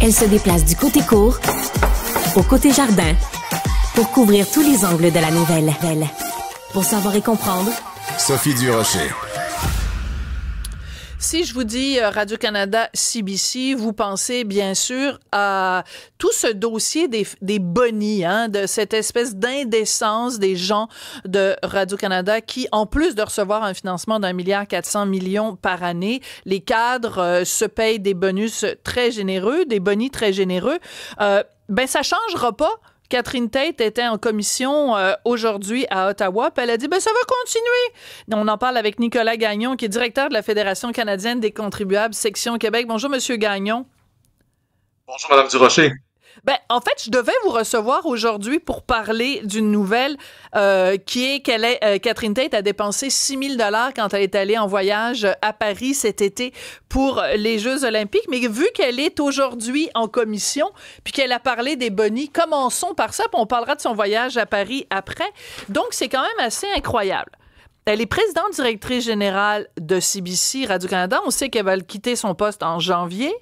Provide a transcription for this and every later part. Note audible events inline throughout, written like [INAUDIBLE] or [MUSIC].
Elle se déplace du côté court au côté jardin pour couvrir tous les angles de la nouvelle. Pour savoir et comprendre, Sophie Durocher. Si je vous dis euh, Radio-Canada CBC, vous pensez bien sûr à tout ce dossier des, des hein, de cette espèce d'indécence des gens de Radio-Canada qui, en plus de recevoir un financement d'un milliard 400 millions par année, les cadres euh, se payent des bonus très généreux, des bonnies très généreux. Euh, ben, ça changera pas Catherine Tate était en commission euh, aujourd'hui à Ottawa, puis elle a dit ben ça va continuer. On en parle avec Nicolas Gagnon qui est directeur de la Fédération canadienne des contribuables section Québec. Bonjour monsieur Gagnon. Bonjour madame Durocher. Ben, en fait, je devais vous recevoir aujourd'hui pour parler d'une nouvelle euh, qui est qu'elle est, euh, Catherine Tate a dépensé 6000 dollars quand elle est allée en voyage à Paris cet été pour les Jeux olympiques, mais vu qu'elle est aujourd'hui en commission puis qu'elle a parlé des bonnies, commençons par ça, puis on parlera de son voyage à Paris après. Donc c'est quand même assez incroyable. Elle ben, est présidente directrice générale de CBC Radio-Canada. On sait qu'elle va quitter son poste en janvier.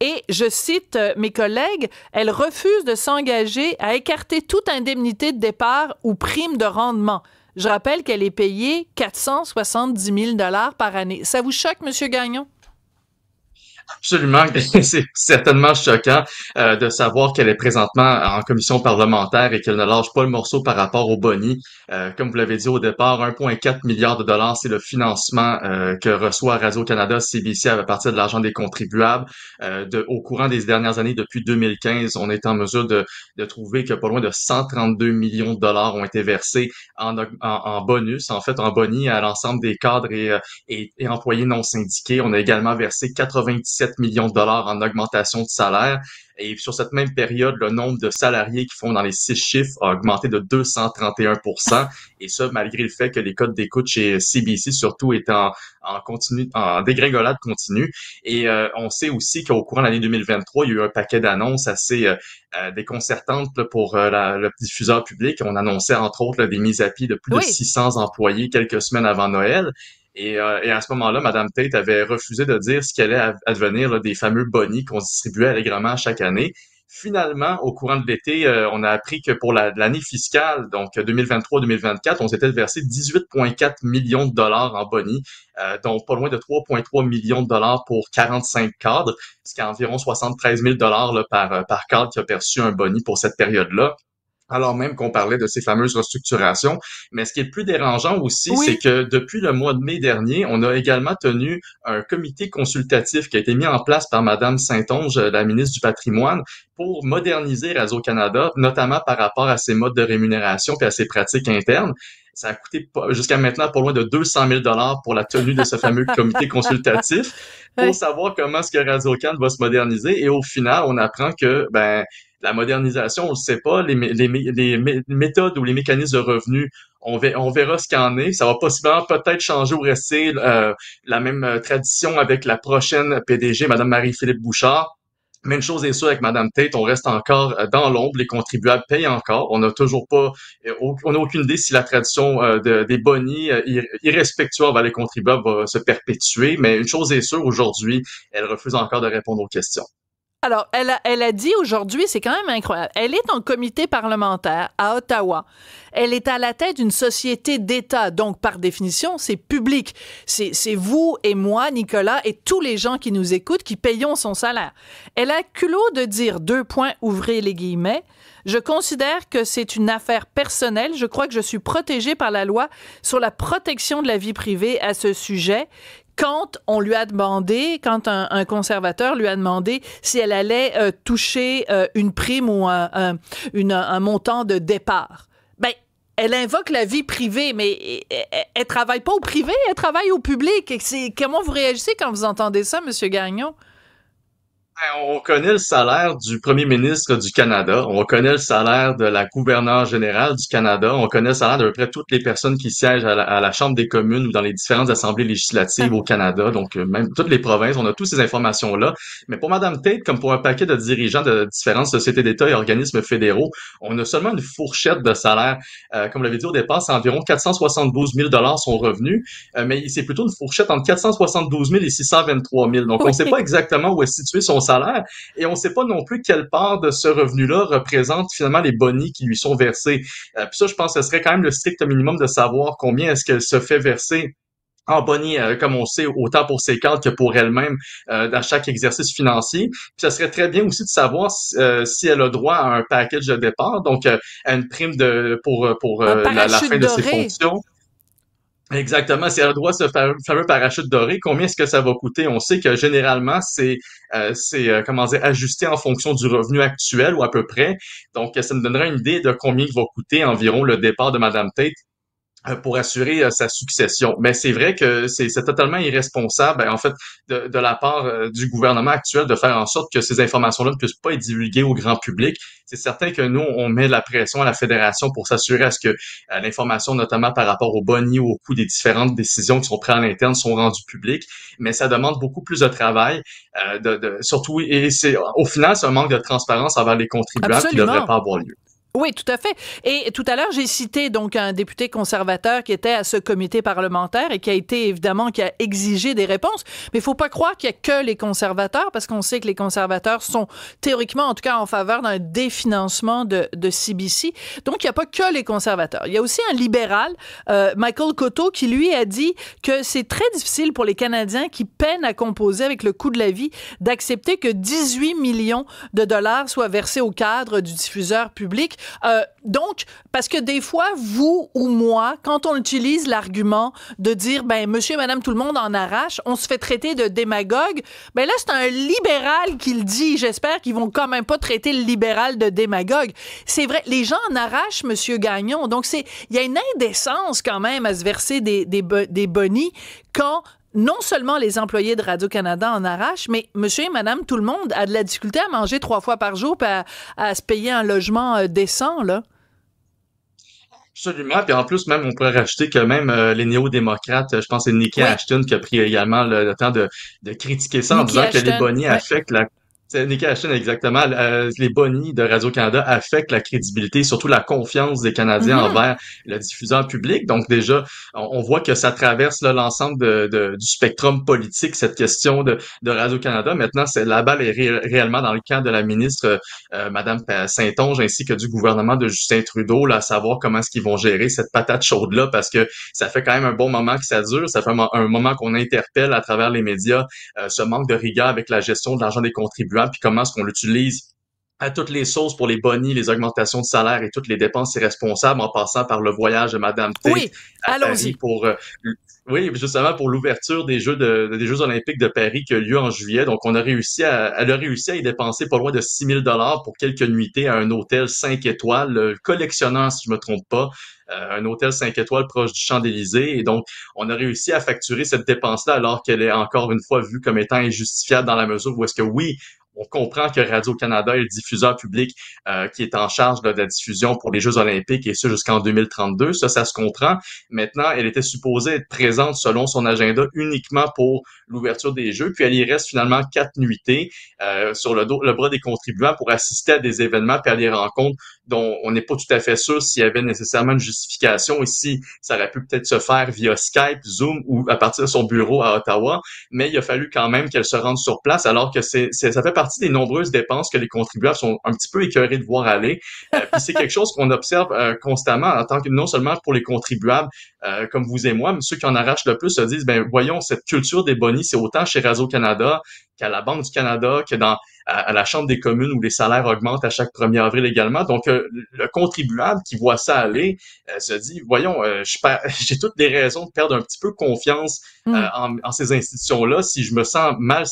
Et je cite euh, mes collègues, elle refuse de s'engager à écarter toute indemnité de départ ou prime de rendement. Je rappelle qu'elle est payée 470 000 par année. Ça vous choque, Monsieur Gagnon? Absolument, [LAUGHS] c'est certainement choquant euh, de savoir qu'elle est présentement en commission parlementaire et qu'elle ne lâche pas le morceau par rapport au boni. Euh, comme vous l'avez dit au départ, 1,4 milliard de dollars, c'est le financement euh, que reçoit Radio-Canada CBC à partir de l'argent des contribuables. de, au courant des dernières années, depuis 2015, on est en mesure de, trouver que pas loin de 132 millions de dollars ont été versés en, bonus, en fait en boni à l'ensemble des cadres et, et, employés non syndiqués. On a également versé 80 7 millions de dollars en augmentation de salaire. Et sur cette même période, le nombre de salariés qui font dans les six chiffres a augmenté de 231 Et ça, malgré le fait que les codes d'écoute chez CBC, surtout, étaient en, dégringolade continue. Et euh, on sait aussi qu'au courant de l'année 2023, il y a eu un paquet d'annonces assez euh, euh, déconcertantes pour le diffuseur public. On annonçait, entre autres, des mises à pied de plus de 600 employés quelques semaines avant Noël. Et, euh, et, à ce moment-là, Madame Tate avait refusé de dire ce allait advenir là, des fameux bonnies qu'on distribuait allègrement chaque année. Finalement, au courant de l'été, euh, on a appris que pour l'année fiscale, donc 2023-2024, on s'était versé 18,4 millions de dollars en bonnie, euh, donc pas loin de 3,3 millions de dollars pour 45 cadres, ce qui est environ 73 000 dollars par, par cadre qui a perçu un boni pour cette période-là alors même qu'on parlait de ces fameuses restructurations. Mais ce qui est plus dérangeant aussi, c'est que depuis le mois de mai dernier, on a également tenu un comité consultatif qui a été mis en place par Madame Saint-Onge, la ministre du Patrimoine, pour moderniser Radio-Canada, notamment par rapport à ses modes de rémunération et à ses pratiques internes. Ça a coûté jusqu'à maintenant pas loin de 200 000 dollars pour la tenue de ce fameux [LAUGHS] comité consultatif pour savoir comment est-ce que can va se moderniser. Et au final, on apprend que ben la modernisation, on ne sait pas, les, méthodes ou les mécanismes de revenus, on, verra ce qu'en est. Ça va possiblement peut-être changer ou rester euh, la même euh, tradition avec la prochaine PDG, Madame Marie-Philippe Bouchard mais une chose est sûre avec Madame Tate, on reste encore euh, dans l'ombre. Les contribuables payent encore. On n'a toujours pas, euh, on n'a aucune idée si la tradition euh, des bonnies irrespectueux à les contribuables va se perpétuer. Mais une chose est sûre aujourd'hui, elle refuse encore de répondre aux questions. Alors, elle a, dit aujourd'hui, c'est quand même incroyable, elle est en comité parlementaire à Ottawa. Elle est à la tête d'une société d'État, donc par définition, c'est public. C'est vous et moi, Nicolas, et tous les gens qui nous écoutent qui payons son salaire. Elle a culot de dire, deux points, ouvrez les guillemets, je considère que c'est une affaire personnelle. Je crois que je suis protégée par la loi sur la protection de la vie privée à ce sujet quand on lui a demandé, quand un, conservateur lui a demandé si elle allait euh, toucher euh, une prime ou un, montant de départ, ben, elle invoque la vie privée, mais eh, eh, eh, elle, ne travaille pas au privé, elle travaille au public. comment vous réagissez quand vous entendez ça, Monsieur Gagnon? Ben, on connaît le salaire du premier ministre du Canada, on connaît le salaire de la gouverneure générale du Canada, on connaît le salaire de près toutes les personnes qui siègent à la, Chambre des communes ou dans les différentes assemblées législatives au Canada, donc euh, même toutes les provinces, on a toutes ces informations-là. Mais pour Madame Tate, comme pour un paquet de dirigeants de différentes sociétés d'État et organismes fédéraux, on a seulement une fourchette de salaire. Euh, comme vous l'avez dit au départ, c'est environ 472 000 son revenu, euh, mais c'est plutôt une fourchette entre 472 000 et 623 000. Donc, on ne sait pas exactement où est situé son salaire et on ne sait pas non plus quelle part de ce revenu-là représente finalement les bonnies qui lui sont versés. Euh, puis ça, je pense que ce serait quand même le strict minimum de savoir combien est-ce qu'elle se fait verser en bonnie, euh, comme on sait, autant pour ses cartes que pour elle-même euh, dans chaque exercice financier. Puis ça serait très bien aussi de savoir si euh, elle a droit à un package de départ, donc à une prime de pour pour la, fin de ses fonctions. Exactement, c'est un droit ce fameux parachute doré. Combien est-ce que ça va coûter On sait que généralement c'est euh, c'est euh, comment dire ajusté en fonction du revenu actuel ou à peu près. Donc ça me donnera une idée de combien il va coûter environ le départ de Madame Tate euh, pour assurer euh, sa succession. Mais c'est vrai que c'est totalement irresponsable, ben, en fait, de, la part euh, du gouvernement actuel de faire en sorte que ces informations-là ne puissent pas être divulguées au grand public. C'est certain que nous, on met de la pression à la fédération pour s'assurer à ce que l'information, notamment par rapport au boni ou au coût des différentes décisions qui sont prises à interne, sont rendues publiques. Mais ça demande beaucoup plus de travail, de, surtout, et c'est au final, c'est un manque de transparence envers les contribuables qui ne devrait pas avoir lieu. Oui, tout à fait. Et tout à l'heure, j'ai cité donc un député conservateur qui était à ce comité parlementaire et qui a été évidemment qui a exigé des réponses. Mais il faut pas croire qu'il y a que les conservateurs parce qu'on sait que les conservateurs sont théoriquement, en tout cas, en faveur d'un définancement de, de CBC. Donc il n'y a pas que les conservateurs. Il y a aussi un libéral, euh, Michael Coteau, qui lui a dit que c'est très difficile pour les Canadiens qui peinent à composer avec le coût de la vie d'accepter que 18 millions de dollars soient versés au cadre du diffuseur public. Euh, donc, parce que des fois, vous ou moi, quand on utilise l'argument de dire, ben, monsieur madame, tout le monde en arrache, on se fait traiter de démagogue, ben là, c'est un libéral qui le dit. J'espère qu'ils vont quand même pas traiter le libéral de démagogue. C'est vrai, les gens en arrachent, monsieur Gagnon. Donc, c'est, il y a une indécence quand même à se verser des, des, des bonnies quand non seulement les employés de Radio-Canada en arrachent, mais monsieur et madame, tout le monde a de la difficulté à manger trois fois par jour et à, se payer un logement euh, décent, là. Absolument. Puis en plus, même, on pourrait rajouter que même euh, les néo-démocrates, euh, je pense que c'est Nikki Ashton qui a pris également le, temps de, critiquer ça en disant que les bonnets affectent la c'est Nicky Ashton, exactement. Euh, les bonnies de Radio-Canada affectent la crédibilité, surtout la confiance des Canadiens mm-hmm. envers le diffuseur public. Donc déjà, on, voit que ça traverse l'ensemble de, du spectrum politique, cette question de, Radio-Canada. Maintenant, c'est la balle est réellement dans le camp de la ministre euh, Madame Saint-Onge ainsi que du gouvernement de Justin Trudeau, là, à savoir comment est-ce qu'ils vont gérer cette patate chaude-là, parce que ça fait quand même un bon moment que ça dure. Ça fait un, moment qu'on interpelle à travers les médias euh, ce manque de rigueur avec la gestion de l'argent des contribuables puis comment est-ce qu'on l'utilise à toutes les sauces pour les bonnies, les augmentations de salaire et toutes les dépenses irresponsables en passant par le voyage de Madame T. Oui, allons-y. Pour, euh, oui, justement pour l'ouverture des Jeux des Jeux Olympiques de Paris qui a lieu en juillet. Donc, on a réussi à, elle a réussi à y dépenser pas loin de 6 000 dollars pour quelques nuités à un hôtel 5 étoiles, le collectionneur, si je me trompe pas, euh, un hôtel 5 étoiles proche du Champs-Élysées. Et donc, on a réussi à facturer cette dépense-là alors qu'elle est encore une fois vue comme étant injustifiable dans la mesure où est-ce que oui, on comprend que Radio-Canada est le diffuseur public euh, qui est en charge de la diffusion pour les Jeux olympiques et ce, jusqu'en 2032. Ça, ça se comprend. Maintenant, elle était supposée être présente selon son agenda uniquement pour l'ouverture des Jeux. Puis elle y reste finalement quatre nuitées euh, sur le, dos, le bras des contribuables pour assister à des événements, puis à des rencontres dont on n'est pas tout à fait sûr s'il y avait nécessairement une justification Ici, ça aurait pu peut-être se faire via Skype, Zoom ou à partir de son bureau à Ottawa. Mais il a fallu quand même qu'elle se rende sur place alors que c'est, ça fait partie des nombreuses dépenses que les contribuables sont un petit peu écœurés de voir aller. Euh, c'est quelque chose qu'on observe euh, constamment en tant que non seulement pour les contribuables euh, comme vous et moi, mais ceux qui en arrachent le plus se disent ben voyons cette culture des bonnies, c'est autant chez Réseau Canada qu'à la Banque du Canada que dans à, la Chambre des communes où les salaires augmentent à chaque 1er avril également. Donc, euh, le contribuable qui voit ça aller euh, se dit, voyons, euh, [LAUGHS] j'ai toutes les raisons de perdre un petit peu confiance mm. en, ces institutions-là si je me sens mal,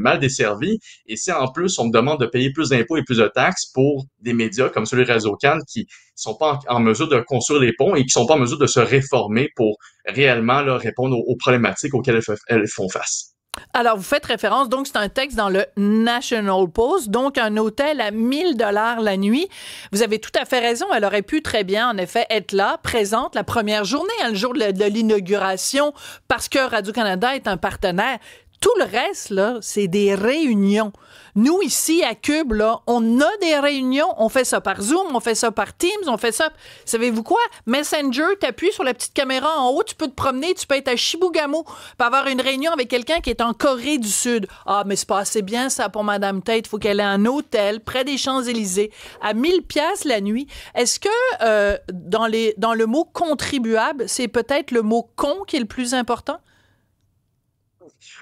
mal desservi. Et si en plus, on me demande de payer plus d'impôts et plus de taxes pour des médias comme celui de réseau Cannes qui sont pas en, mesure de construire les ponts et qui sont pas en mesure de se réformer pour réellement leur répondre aux, problématiques auxquelles elles font face. Alors, vous faites référence, donc c'est un texte dans le National Post, donc un hôtel à 1000 dollars la nuit. Vous avez tout à fait raison, elle aurait pu très bien, en effet, être là, présente la première journée, hein, le jour de l'inauguration, parce que Radio-Canada est un partenaire tout le reste, là, c'est des réunions. Nous, ici, à Cube, on a des réunions. On fait ça par Zoom, on fait ça par Teams, on fait ça. Savez-vous quoi? Messenger, t'appuies sur la petite caméra en haut, tu peux te promener, tu peux être à Shibugamo pour avoir une réunion avec quelqu'un qui est en Corée du Sud. Ah, mais c'est pas assez bien, ça, pour Madame Tate. Faut qu'elle ait un hôtel près des Champs-Élysées à 1000 pièces la nuit. Est-ce que, euh, dans le mot contribuable, c'est peut-être le mot con qui est le plus important?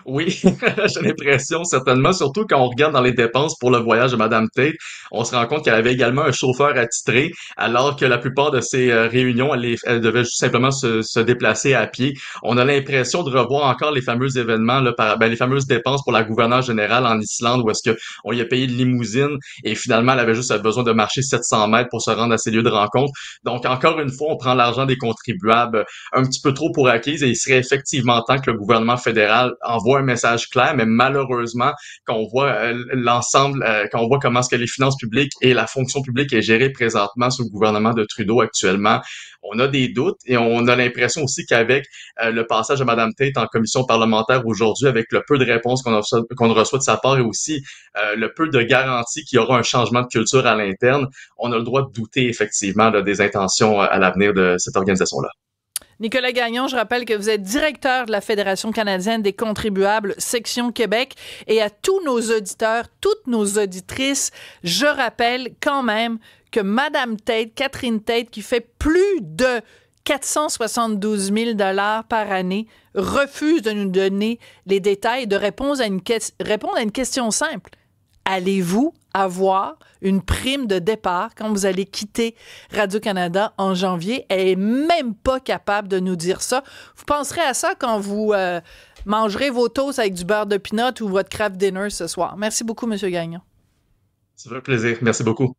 Oui, [LAUGHS] j'ai l'impression, certainement, surtout quand on regarde dans les dépenses pour le voyage de Madame Tate, on se rend compte qu'elle avait également un chauffeur attitré, alors que la plupart de ses euh, réunions, elle, devait simplement se, déplacer à pied. On a l'impression de revoir encore les fameux événements, ben, les fameuses dépenses pour la gouverneure générale en Islande, où est-ce qu'on y a payé de limousine et finalement, elle avait juste besoin de marcher 700 mètres pour se rendre à ses lieux de rencontre. Donc, encore une fois, on prend l'argent des contribuables un petit peu trop pour acquise et il serait effectivement temps que le gouvernement fédéral envoie un message clair, mais malheureusement, quand on voit euh, l'ensemble, euh, quand on voit comment ce que les finances publiques et la fonction publique est gérée présentement sous le gouvernement de Trudeau actuellement, on a des doutes et on a l'impression aussi qu'avec euh, le passage de Mme Tate en commission parlementaire aujourd'hui, avec le peu de réponses qu'on reçoit, de sa part et aussi le peu de garanties qu'il y aura un changement de culture à l'interne, on a le droit de douter effectivement des intentions à l'avenir de cette organisation-là. Nicolas Gagnon, je rappelle que vous êtes directeur de la Fédération canadienne des contribuables section Québec et à tous nos auditeurs, toutes nos auditrices, je rappelle quand même que Madame Tate, Catherine Tate, qui fait plus de 472 000 dollars par année, refuse de nous donner les détails, de répondre à une question simple allez-vous avoir une prime de départ quand vous allez quitter Radio-Canada en janvier? Elle est même pas capable de nous dire ça. Vous penserez à ça quand vous euh, mangerez vos toasts avec du beurre de pinot ou votre craft dinner ce soir. Merci beaucoup, M. Gagnon. C'est vrai plaisir. Merci beaucoup.